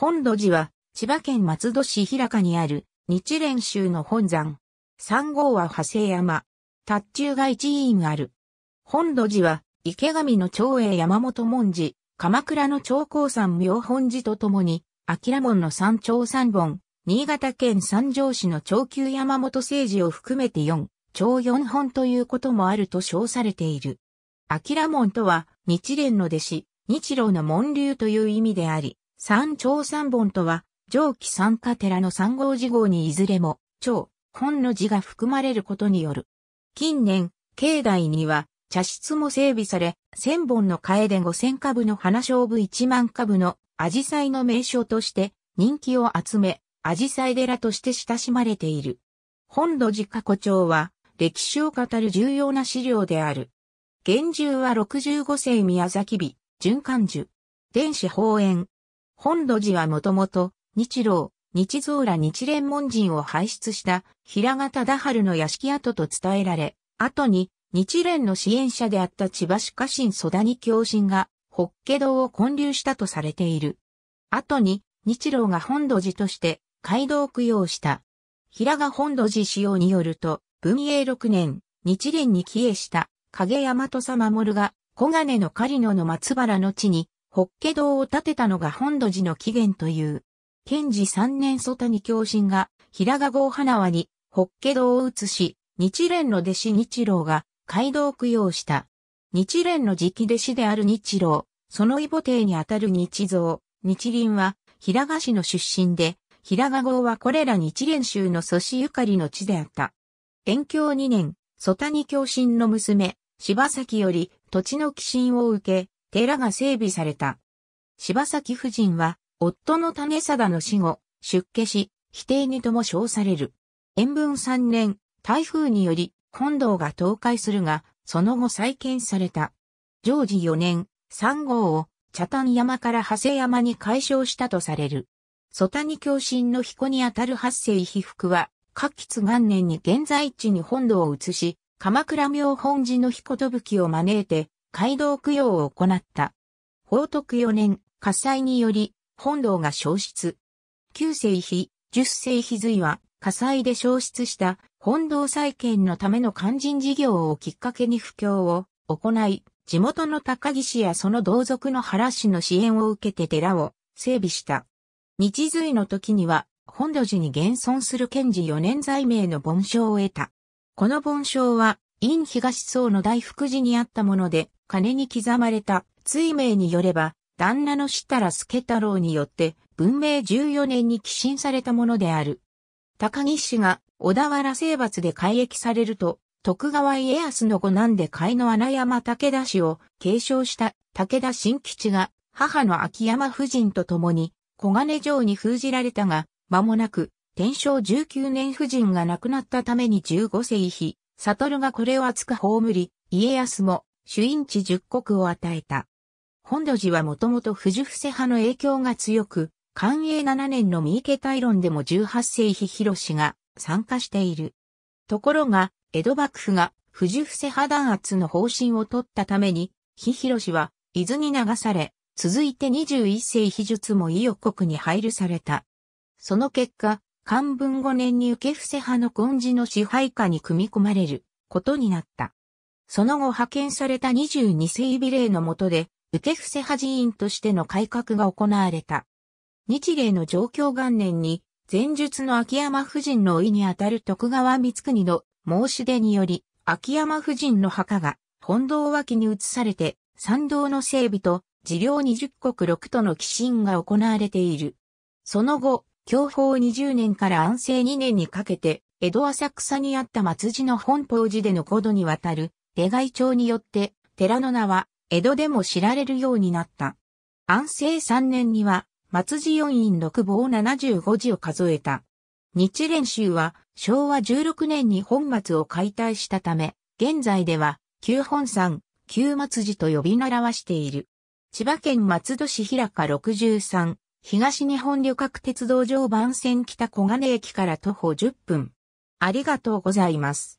本土寺は、千葉県松戸市平かにある、日蓮宗の本山。三号は派生山。達中が一院ある。本土寺は、池上の長英山本文寺、鎌倉の長高山妙本寺とともに、明門の山頂三本、新潟県三条市の長久山本聖寺を含めて四、長四本ということもあると称されている。明門とは、日蓮の弟子、日露の門流という意味であり、三長三本とは、上記三家寺の三号字号にいずれも、長、本の字が含まれることによる。近年、境内には、茶室も整備され、千本の替えで五千株の花勝負一万株の、紫陽花の名称として人気を集め、紫陽花寺として親しまれている。本土寺過去帳は、歴史を語る重要な資料である。現住は65世宮崎美、循環樹。電子法園、本土寺はもともと、日露、日蔵ら日蓮門人を輩出した平賀忠春の屋敷跡と伝えられ、後に日蓮の支援者であった千葉市家臣蘇谷教神が法華堂を建立したとされている。後に日露が本土寺として街道供養した。平賀本土寺使用によると、文永6年、日蓮に帰依した影山と様守が小金の狩野の松原の地に法華堂を建てたのが本土寺の起源という。賢治三年曽谷教神が平賀郷花輪に法華堂を移し、日蓮の弟子日郎が街道供養した。日蓮の直弟子である日郎、その異母帝にあたる日蔵、日輪は平賀市の出身で、平賀郷はこれら日蓮宗の祖師ゆかりの地であった。延京二年、曽谷教神の娘、柴崎より土地の寄進を受け、寺が整備された。柴崎夫人は、夫の種貞の死後、出家し、否定にとも称される。延文3年、台風により、本堂が倒壊するが、その後再建された。常時4年、3号を、茶谷山から長谷山に解消したとされる。祖谷教神の彦にあたる八世被服は、各吉元年に現在地に本堂を移し、鎌倉明本寺の彦とぶきを招いて、街道供養を行った。宝徳4年、火災により、本堂が消失。旧世紀、10世紀髄は、火災で消失した本堂再建のための肝心事業をきっかけに布教を行い、地元の高木やその同族の原氏の支援を受けて寺を整備した。日髄の時には、本土寺に現存する賢治4年在名の盆章を得た。この盆章は、院東層の大福寺にあったもので、金に刻まれた、追名によれば、旦那の設楽助太郎によって、文明14年に寄進されたものである。高木氏が小田原征伐で改役されると、徳川家康の五男で甲斐の穴山武田氏を継承した武田新吉が母の秋山夫人と共に小金城に封じられたが、間もなく天正19年夫人が亡くなったために15世紀、悟がこれを厚く葬り、家康も主因地十国を与えた。本土寺はもともと富士伏派の影響が強く、寛永七年の三池大論でも十八世紀広氏が参加している。ところが、江戸幕府が富士伏派弾圧の方針を取ったために、比広氏は伊豆に流され、続いて二十一世紀術も伊予国に配慮された。その結果、漢文五年に受け伏せ派の根治の支配下に組み込まれることになった。その後派遣された22世美令の下で、受伏せ派寺院としての改革が行われた。日例の状況元年に、前述の秋山夫人の意にあたる徳川光国の申し出により、秋山夫人の墓が本堂脇に移されて、参道の整備と治療20国6都の寄進が行われている。その後、享保20年から安政2年にかけて、江戸浅草にあった松寺の本法寺での5度にわたる出外帳によって、寺の名は、江戸でも知られるようになった。安政3年には、松寺四院六坊75寺を数えた。日蓮宗は、昭和16年に本松を解体したため、現在では、旧本山、旧松寺と呼び習わしている。千葉県松戸市平六63、東日本旅客鉄道常磐線北小金駅から徒歩10分。ありがとうございます。